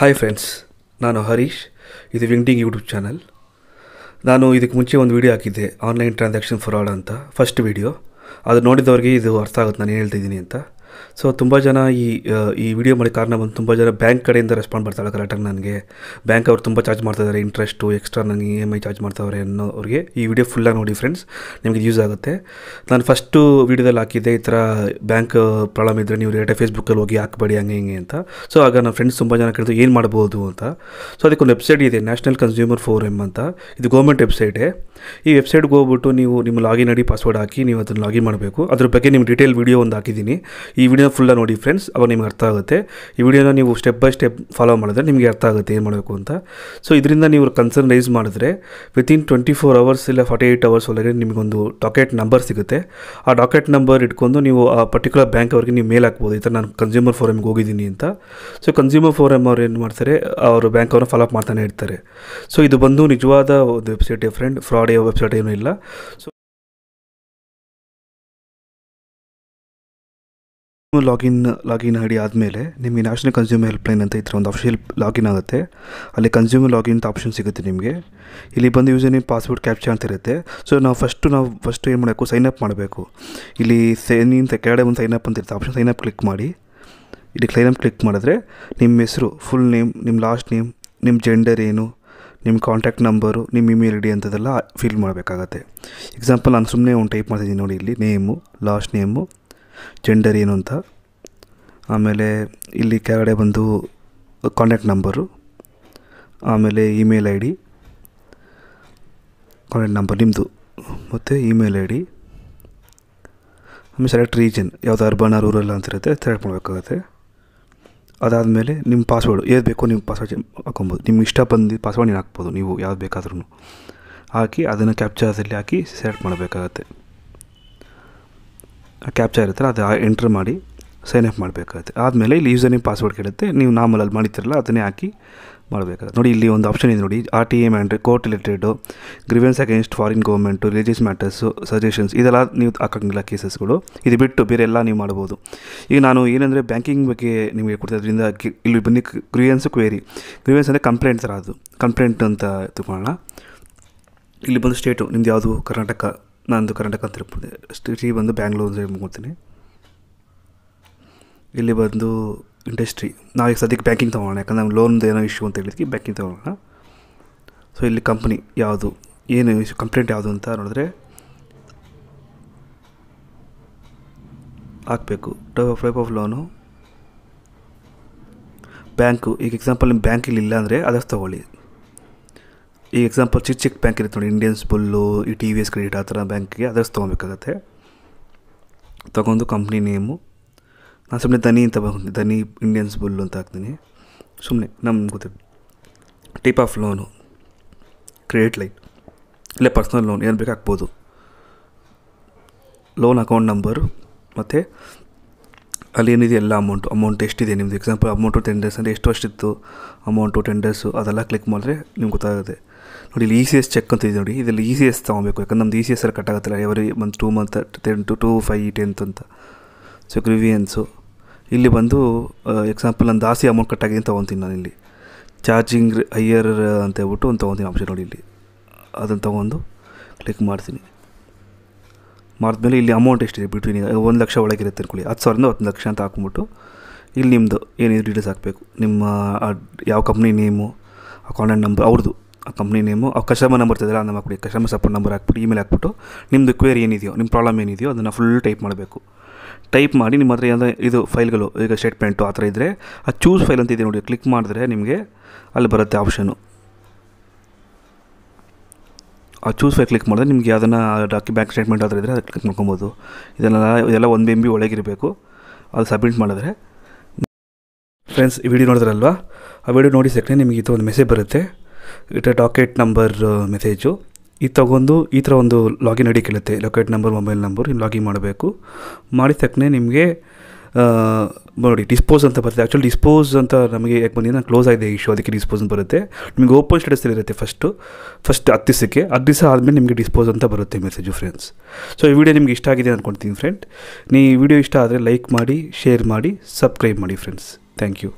hi friends ನಾನು ಹರೀಶ್ ಇದು ವಿಂಗ್ಡಿಂಗ್ YouTube channel ನಾನು ಇದಕ್ಕೆ ಮುಂಚೆ ಒಂದು ವೀಡಿಯೋ ಹಾಕಿದ್ದೆ ಆನ್ಲೈನ್ ಟ್ರಾನ್ಸಾಕ್ಷನ್ ಫ್ರಾಡ್ ಅಂತ ಫಸ್ಟ್ ವೀಡಿಯೋ ಅದು ನೋಡಿದವ್ರಿಗೆ ಇದು ಅರ್ಥ ಆಗುತ್ತೆ ನಾನು ಹೇಳ್ತಿದ್ದೀನಿ ಅಂತ ಸೊ ತುಂಬ ಜನ ಈ ಈ ವಿಡಿಯೋ ಮಾಡಿ ಕಾರಣ ಬಂದು ತುಂಬ ಜನ ಬ್ಯಾಂಕ್ ಕಡೆಯಿಂದ ರೆಸ್ಪಾಂಡ್ ಮಾಡ್ತಾರೆ ಕರೆಕ್ಟಾಗಿ ನನಗೆ ಬ್ಯಾಂಕ್ ಅವ್ರು ತುಂಬ ಚಾರ್ಜ್ ಮಾಡ್ತಾಯಿದ್ದಾರೆ ಇಂಟ್ರೆಸ್ಟು ಎಕ್ಸ್ಟ್ರಾ ನನಗೆ ಇ ಎಮ್ ಐ ಚಾರ್ಜ್ ಮಾಡ್ತಾವ್ರೆ ಅನ್ನೋರಿಗೆ ಈ ವಿಡಿಯೋ ಫುಲ್ಲಾಗಿ ನೋಡಿ ಫ್ರೆಂಡ್ಸ್ ನಿಮಗೆ ಯೂಸ್ ಆಗುತ್ತೆ ನಾನು ಫಸ್ಟು ವೀಡಿಯೋದಲ್ಲಿ ಹಾಕಿದ್ದೆ ಈ ಥರ ಬ್ಯಾಂಕ್ ಪ್ರಾಬ್ಲಮ್ ಇದ್ದರೆ ನೀವು ಡೇಟಾ ಫೇಸ್ಬುಕ್ಕಲ್ಲಿ ಹೋಗಿ ಹಾಕಬೇಡಿ ಹಂಗೆ ಹಿಂಗೆ ಅಂತ ಸೊ ಆಗ ನನ್ನ ಫ್ರೆಂಡ್ಸ್ ತುಂಬ ಜನ ಕೇಳಿದ್ರು ಏನು ಮಾಡ್ಬೋದು ಅಂತ ಸೊ ಅದಕ್ಕೊಂದು ವೆಬ್ಸೈಟ್ ಇದೆ ನ್ಯಾಷನಲ್ ಕನ್ಸ್ಯೂಮರ್ ಎಮ್ ಅಂತ ಇದು ಗೌರ್ಮೆಂಟ್ ವೆಬ್ಸೈಟೇ ಈ ವೆಬ್ಸೈಟ್ಗೆ ಹೋಗ್ಬಿಟ್ಟು ನೀವು ನಿಮ್ಮ ಲಾಗಿನ್ ಐಡಿ ಪಾಸ್ವರ್ಡ್ ಹಾಕಿ ನೀವು ಅದನ್ನು ಲಾಗಿನ್ ಮಾಡಬೇಕು ಅದ್ರ ಬಗ್ಗೆ ನಿಮ್ಮ ಡೀಟೇಲ್ ವೀಡಿಯೋ ಒಂದು ಹಾಕಿದ್ದೀನಿ ಈ ವಿಡಿಯೋ ಫುಲ್ಲ ನೋಡಿ ಫ್ರೆಂಡ್ಸ್ ಅವಾಗ ನಿಮ್ಗೆ ಅರ್ಥ ಆಗುತ್ತೆ ಈ ವಿಡಿಯೋನ ನೀವು ಸ್ಟೆಪ್ ಬೈ ಸ್ಟೆಪ್ ಫಾಲೋ ಮಾಡಿದ್ರೆ ನಿಮಗೆ ಅರ್ಥ ಆಗುತ್ತೆ ಏನು ಮಾಡಬೇಕು ಅಂತ ಸೊ ಇದರಿಂದ ನೀವು ಕನ್ಸರ್ನ್ ರೈಸ್ ಮಾಡಿದ್ರೆ ವಿತಿನ್ ಟ್ವೆಂಟಿ ಫೋರ್ ಅವರ್ಸ್ ಇಲ್ಲ ಫಾರ್ಟಿ ಏಯ್ಟ್ ಅವರ್ಸ್ ಒಳಗೆ ನಿಮಗೊಂದು ಡಾಕೆಟ್ ನಂಬರ್ ಸಿಗುತ್ತೆ ಆ ಡಾಕೆಟ್ ನಂಬರ್ ಇಟ್ಕೊಂಡು ನೀವು ಆ ಪರ್ಟಿಕ್ಯುಲರ್ ಬ್ಯಾಂಕ್ ಅವ್ರಿಗೆ ನೀವು ಮೇಲ್ ಹಾಕ್ಬೋದು ಈ ಥರ ನಾನು ಕನ್ಸ್ಯೂಮರ್ ಫೋರಮ್ಗೆ ಹೋಗಿದ್ದೀನಿ ಅಂತ ಸೊ ಕನ್ಸ್ಯೂಮರ್ ಫೋರಮ್ ಅವ್ರು ಏನು ಮಾಡ್ತಾರೆ ಅವರು ಬ್ಯಾಂಕ್ ಅವ್ರನ್ನ ಫಾಲೋ ಅಪ್ ಮಾಡ್ತಾನೆ ಇರ್ತಾರೆ ಸೊ ಇದು ಬಂದು ನಿಜವಾದ ಒಂದು ವೆಬ್ಸೈಟ್ ಫ್ರೆಂಡ್ ಫ್ರಾಡ್ ಯಾವ ವೆಬ್ಸೈಟ್ ಏನೂ ಇಲ್ಲ so login login I D ಆದಮೇಲೆ ನಿಮಗೆ ನ್ಯಾಷನಲ್ ಕನ್ಸ್ಯೂಮರ್ ಹೆಲ್ಪ್ಲೈನ್ ಅಂತ ಇದ್ರೆ ಒಂದು ಅಫಿಷಿಯಲ್ ಲಾಗಿನ್ ಆಗುತ್ತೆ ಅಲ್ಲಿ ಕನ್ಸ್ಯೂಮರ್ ಲಾಗಿನ್ ಅಂತ ಆಪ್ಷನ್ ಸಿಗುತ್ತೆ ನಿಮಗೆ ಇಲ್ಲಿ ಬಂದು ಯೂಸರ್ ನಿಮ್ಮ ಪಾಸ್ವರ್ಡ್ ಕ್ಯಾಪ್ಚರ್ ಅಂತ ಇರುತ್ತೆ ಸೊ ನಾವು ಫಸ್ಟು ನಾವು ಫಸ್ಟ್ ಏನು ಮಾಡಬೇಕು ಸೈನ್ ಅಪ್ ಮಾಡಬೇಕು ಇಲ್ಲಿ ಸೈನ್ ಇನ್ ಕೆಳಗಡೆ ಒಂದು ಸೈನ್ ಅಪ್ ಅಂತ ಇರುತ್ತೆ ಆಪ್ಷನ್ ಸೈನ್ ಅಪ್ ಕ್ಲಿಕ್ ಮಾಡಿ ಇಲ್ಲಿ ಸೈನ್ ಅಪ್ ಕ್ಲಿಕ್ ಮಾಡಿದ್ರೆ ನಿಮ್ಮ ಹೆಸರು ಫುಲ್ ನೇಮ್ ನಿಮ್ಮ ಲಾಸ್ಟ್ ನೇಮ್ ನಿಮ್ಮ ಜೆಂಡರ್ ಏನು ನಿಮ್ಮ ಕಾಂಟ್ಯಾಕ್ಟ್ ನಂಬರು ನಿಮ್ಮ ಇಮೇಲ್ ಐ ಡಿ ಅಂತದೆಲ್ಲ ಫಿಲ್ ಮಾಡಬೇಕಾಗತ್ತೆ ಎಕ್ಸಾಂಪಲ್ ನಾನು ಸುಮ್ಮನೆ ಒಂದು ಟೈಪ್ ಮಾಡ್ತಿದ್ದೀನಿ ನೋಡಿ ಇಲ್ಲಿ ನೇಮು ಲಾಸ್ಟ್ ನೇಮು ಜೆಂಡರ್ ಏನು ಅಂತ ಆಮೇಲೆ ಇಲ್ಲಿ ಕೆಳಗಡೆ ಬಂದು ಕಾಂಟ್ಯಾಕ್ಟ್ ನಂಬರು ಆಮೇಲೆ email I D contact number ನಿಮ್ಮದು ಮತ್ತು ಇಮೇಲ್ ಐ ಡಿ ಆಮೇಲೆ ಸೆಲೆಕ್ಟ್ ರೀಜನ್ ಯಾವುದು ಅರ್ಬನ್ ರೂರಲ್ ಅಂತಿರುತ್ತೆ ಸೆಲೆಕ್ಟ್ ಮಾಡಬೇಕಾಗುತ್ತೆ ಅದಾದಮೇಲೆ ನಿಮ್ಮ ಪಾಸ್ವರ್ಡ್ ಏನು ಬೇಕೋ ನಿಮ್ಮ ಪಾಸ್ವರ್ಡ್ ಹಾಕೊಬೋದು ನಿಮ್ಮ ಇಷ್ಟ ಬಂದು ಪಾಸ್ವರ್ಡ್ ನೀನು ಹಾಕ್ಬೋದು ನೀವು ಯಾವ್ದು ಬೇಕಾದ್ರೂ ಹಾಕಿ ಅದನ್ನು ಕ್ಯಾಪ್ಚರ್ಸಲ್ಲಿ ಹಾಕಿ ಸೆಲೆಕ್ಟ್ ಮಾಡಬೇಕಾಗತ್ತೆ ಕ್ಯಾಪ್ಚರ್ ಇರುತ್ತಲ್ಲ ಅದು ಎಂಟ್ರ್ ಮಾಡಿ ಸೈನ್ ಅಪ್ ಮಾಡಬೇಕಾಗುತ್ತೆ ಆದಮೇಲೆ ಇಲ್ಲಿ ಯೂಸರ್ ನೇಮ್ ಪಾಸ್ವರ್ಡ್ ಕೇಳುತ್ತೆ ನೀವು ಅಲ್ಲಿ ಮಾಡಿತಿರಲ್ಲ ಅದನ್ನೇ ಹಾಕಿ ಮಾಡಬೇಕಾಗುತ್ತೆ ನೋಡಿ ಇಲ್ಲಿ ಒಂದು ಆಪ್ಷನ್ ಇದೆ ನೋಡಿ R T M and court related grievance against foreign government religious matters suggestions ಇದೆಲ್ಲ ನೀವು ಹಾಕೋಂಗಿಲ್ಲ ಕೇಸಸ್ಗಳು ಇದು ಬಿಟ್ಟು ಬೇರೆ ಎಲ್ಲ ನೀವು ಮಾಡ್ಬೋದು ಈಗ ನಾನು ಏನಂದರೆ ಬ್ಯಾಂಕಿಂಗ್ ಬಗ್ಗೆ ನಿಮಗೆ ಕೊಡ್ತಿದ್ರಿಂದ ಇಲ್ಲಿ ಬನ್ನಿ ಗ್ರಿವೆನ್ಸ್ ಕ್ವೇರಿ ಗ್ರಿವೆನ್ಸ್ ಅಂದರೆ ಕಂಪ್ಲೇಂಟ್ ಥರ ಅದು ಕಂಪ್ಲೇಂಟ್ ಅಂತ ತಿಳ್ಕೊಳ್ಳೋಣ ಇಲ್ಲಿ ಬಂದು ಸ್ಟೇಟು ನಿಮ್ದು ಯಾವುದು ಕರ್ನಾಟಕ ನಂದು ಕರ್ನಾಟಕ ಅಂತ ತಿಳ್ಕೊಂಡೆ ಸಿಟಿ ಬಂದು ಬ್ಯಾಂಗ್ಳೂರು ಮುಗ್ತೀನಿ ಇಲ್ಲಿ ಬಂದು ಇಂಡಸ್ಟ್ರಿ ಈಗ ಸದ್ಯಕ್ಕೆ ಬ್ಯಾಂಕಿಂಗ್ ತೊಗೊಳ್ಳೋಣ ಯಾಕಂದ್ರೆ ನಮ್ಮ ಲೋನ್ದು ಏನೋ ಇಶ್ಯೂ ಅಂತ ಹೇಳಿದ್ವಿ ಬ್ಯಾಂಕಿಂಗ್ ತೊಗೊಳ್ಳೋಣ ಸೊ ಇಲ್ಲಿ ಕಂಪ್ನಿ ಯಾವುದು ಏನು ಇಶ್ಯೂ ಕಂಪ್ಲೇಂಟ್ ಯಾವುದು ಅಂತ ನೋಡಿದ್ರೆ ಹಾಕಬೇಕು ಟೈಪ್ ಆಫ್ ಲೋನು ಬ್ಯಾಂಕು ಈಗ ಎಕ್ಸಾಂಪಲ್ ನಿಮ್ಮ ಬ್ಯಾಂಕಿಲ್ಲಿ ಇಲ್ಲ ಅಂದರೆ ಅದಕ್ಕೆ ತೊಗೊಳ್ಳಿ ಈ ಎಕ್ಸಾಂಪಲ್ ಚಿಕ್ಕ ಚಿಕ್ಕ ಬ್ಯಾಂಕ್ ಇರುತ್ತೆ ನೋಡಿ ಇಂಡಿಯನ್ಸ್ ಬುಲ್ಲು ಈ ಟಿ ವಿ ಎಸ್ ಕ್ರೆಡಿಟ್ ಆ ಥರ ಬ್ಯಾಂಕಿಗೆ ಅದರ್ಸ್ ತೊಗೊಬೇಕಾಗತ್ತೆ ತೊಗೊಂಡು ಕಂಪ್ನಿ ನೇಮು ನಾನು ಸುಮ್ಮನೆ ಧನಿ ಅಂತ ಬಂದು ದನಿ ಇಂಡಿಯನ್ಸ್ ಬುಲ್ಲು ಅಂತ ಹಾಕ್ತೀನಿ ಸುಮ್ಮನೆ ನಮ್ಗೆ ಗೊತ್ತಿತ್ತು type of loan credit line ಇಲ್ಲೇ ಪರ್ಸ್ನಲ್ ಲೋನ್ ಏನು ಬೇಕಾಗ್ಬೋದು ಲೋನ್ ಅಕೌಂಟ್ ನಂಬರು ಮತ್ತು ಅಲ್ಲಿ ಏನಿದೆ ಎಲ್ಲ ಅಮೌಂಟು ಅಮೌಂಟ್ ಎಷ್ಟಿದೆ ನಿಮ್ಮದು ಎಕ್ಸಾಂಪಲ್ ಅಮೌಂಟು ಟೆನ್ ಡೇಸ್ ಅಂದರೆ ಎಷ್ಟು ಅಷ್ಟಿತ್ತು ಅಮೌಂಟು ಟೆನ್ ಡೇಸು ಅದೆಲ್ಲ ಕ್ಲಿಕ್ ಮಾಡಿದ್ರೆ ನಿಮ್ಗೆ ಗೊತ್ತಾಗುತ್ತೆ ನೋಡಿ ಇಲ್ಲಿ ಇ ಸಿ ಎಸ್ ಚೆಕ್ ಅಂತ ಇದೆ ನೋಡಿ ಇದರಲ್ಲಿ ಇ e ಸಿ ಎಸ್ ತೊಗೊಬೇಕು ಯಾಕಂದ್ರೆ ನಮ್ದು ಇ ಸಿ ಎಸ್ ಅಲ್ಲಿ ಕಟ್ಟಾಗುತ್ತಲ್ಲ every month to month ten to to ಫೈ ಟೆಂತ್ ಅಂತ ಸೊ ಗ್ರಿವಿಯನ್ಸು ಇಲ್ಲಿ ಬಂದು ಎಕ್ಸಾಂಪಲ್ ನಾನು ಜಾಸ್ತಿ ಅಮೌಂಟ್ ಕಟ್ಟಾಗಿದೆ ತೊಗೊತೀನಿ ನಾನು ಇಲ್ಲಿ ಚಾರ್ಜಿಂಗ್ ಹೈಯರ್ ಅಂತ ಹೇಳ್ಬಿಟ್ಟು ಒಂದು ತೊಗೊತೀನಿ ಆಪ್ಷನ್ ನೋಡಿ ಇಲ್ಲಿ ಅದನ್ನು ತೊಗೊಂಡು ಕ್ಲಿಕ್ ಮಾಡ್ತೀನಿ ಮಾಡಿದ್ಮೇಲೆ ಇಲ್ಲಿ ಅಮೌಂಟ್ ಎಷ್ಟಿದೆ ಬಿಟ್ವೀನ್ ಒಂದು ಲಕ್ಷ ಒಳಗಿರುತ್ತೆ ಅನ್ಕೊಳ್ಳಿ ಹತ್ತು ಸಾವಿರದಿಂದ ಹತ್ತು ಲಕ್ಷ ಅಂತ ಹಾಕ್ಬಿಟ್ಟು ಇಲ್ಲಿ ನಿಮ್ಮದು ಏನೇನು ಡೀಟೇಲ್ಸ್ ಹಾಕಬೇಕು ನಿಮ್ಮ ಯಾವ ಕಂಪ್ನಿ ನೇಮು ಅಕೌಂಟೆಂಟ್ ನಂಬರ್ ಅವ್ರದ್ದು ಆ ಕಂಪ್ನಿ ನೇಮು ಆ ಕಸ್ಟಮರ್ ನಂಬರ್ ಇರ್ತದಲ್ಲ ನಮ್ಮ ಹಾಕ್ಬಿಡಿ ಕಸ್ಟಮರ್ ಸಪೋರ್ಟ್ ನಂಬರ್ ಹಾಕ್ಬಿಟ್ಟು ಇಮೇಲ್ ಹಾಕ್ಬಿಟ್ಟು ನಿಮ್ಮದು ಕ್ವೇರ್ ಏನಿದೆಯೋ ನಿಮ್ಮ ಪ್ರಾಬ್ಲಮ್ ಏನಿದೆಯೋ ಅದನ್ನು ಫುಲ್ ಟೈಪ್ ಮಾಡಬೇಕು ಟೈಪ್ ಮಾಡಿ ನಿಮ್ಮ ಹತ್ರ ಯಾವುದೋ ಇದು ಫೈಲ್ಗಳು ಈಗ ಸ್ಟೇಟ್ಮೆಂಟು ಆ ಥರ ಇದ್ದರೆ ಆ ಚೂಸ್ ಫೈಲ್ ಅಂತ ಇದೆ ನೋಡಿ ಕ್ಲಿಕ್ ಮಾಡಿದ್ರೆ ನಿಮಗೆ ಅಲ್ಲಿ ಬರುತ್ತೆ ಆಪ್ಷನು ಆ ಚೂಸ್ ಫೈಲ್ ಕ್ಲಿಕ್ ಮಾಡಿದ್ರೆ ನಿಮಗೆ ಯಾವುದನ್ನು ಡಾಕಿ ಬ್ಯಾಂಕ್ ಸ್ಟೇಟ್ಮೆಂಟ್ ಆದರೆ ಇದ್ದರೆ ಅದು ಕ್ಲಿಕ್ ಮಾಡ್ಕೊಬೋದು ಇದೆಲ್ಲ ಇದೆಲ್ಲ ಒಂದು ಎಂ ಬಿ ಒಳಗಿರಬೇಕು ಅದು ಸಬ್ಮಿಟ್ ಮಾಡಿದ್ರೆ ಫ್ರೆಂಡ್ಸ್ ಈ ವಿಡಿಯೋ ನೋಡಿದ್ರಲ್ವಾ ಆ ವಿಡಿಯೋ ನೋಡಿ ಸೆಕೆಂಡ್ ನಿಮಗೆ ಇದು ಒಂದು ಮೆಸೇಜ್ ಬರುತ್ತೆ ಇಟ್ಟು ಡಾಕೆಟ್ ನಂಬರ್ ಮೆಸೇಜು ಈ ತೊಗೊಂಡು ಈ ಥರ ಒಂದು ಲಾಗಿನ್ ಐ ಡಿ ಕೇಳುತ್ತೆ ಲಾಕೆಟ್ ನಂಬರ್ ಮೊಬೈಲ್ ನಂಬರ್ ನೀವು ಲಾಗಿನ್ ಮಾಡಬೇಕು ಮಾಡಿದ ತಕ್ಷಣ ನಿಮಗೆ ನೋಡಿ ಡಿಸ್ಪೋಸ್ ಅಂತ ಬರುತ್ತೆ ಆ್ಯಕ್ಚುಲಿ ಡಿಸ್ಪೋಸ್ ಅಂತ ನಮಗೆ ಯಾಕೆ ಬಂದಿದೆ ಕ್ಲೋಸ್ ಆಗಿದೆ ಇಶ್ಯೂ ಅದಕ್ಕೆ ಡಿಸ್ಪೋಸ್ ಅಂತ ಬರುತ್ತೆ ನಿಮಗೆ ಓಪನ್ ಸ್ಟೇಟಸ್ ಇರುತ್ತೆ ಫಸ್ಟು ಫಸ್ಟ್ ಹತ್ತು ದಿವಸಕ್ಕೆ ಹತ್ತು ದಿವಸ ಆದಮೇಲೆ ನಿಮಗೆ ಡಿಸ್ಪೋಸ್ ಅಂತ ಬರುತ್ತೆ ಮೆಸೇಜು ಫ್ರೆಂಡ್ಸ್ ಸೊ ಈ ವಿಡಿಯೋ ನಿಮಗೆ ಇಷ್ಟ ಆಗಿದೆ ಅಂದ್ಕೊಳ್ತೀನಿ ಫ್ರೆಂಡ್ ನೀವು ವಿಡಿಯೋ ಇಷ್ಟ ಆದರೆ ಲೈಕ್ ಮಾಡಿ ಶೇರ್ ಮಾಡಿ ಸಬ್ಸ್ಕ್ರೈಬ್ ಮಾಡಿ ಫ್ರೆಂಡ್ಸ್ ಥ್ಯಾಂಕ್ ಯು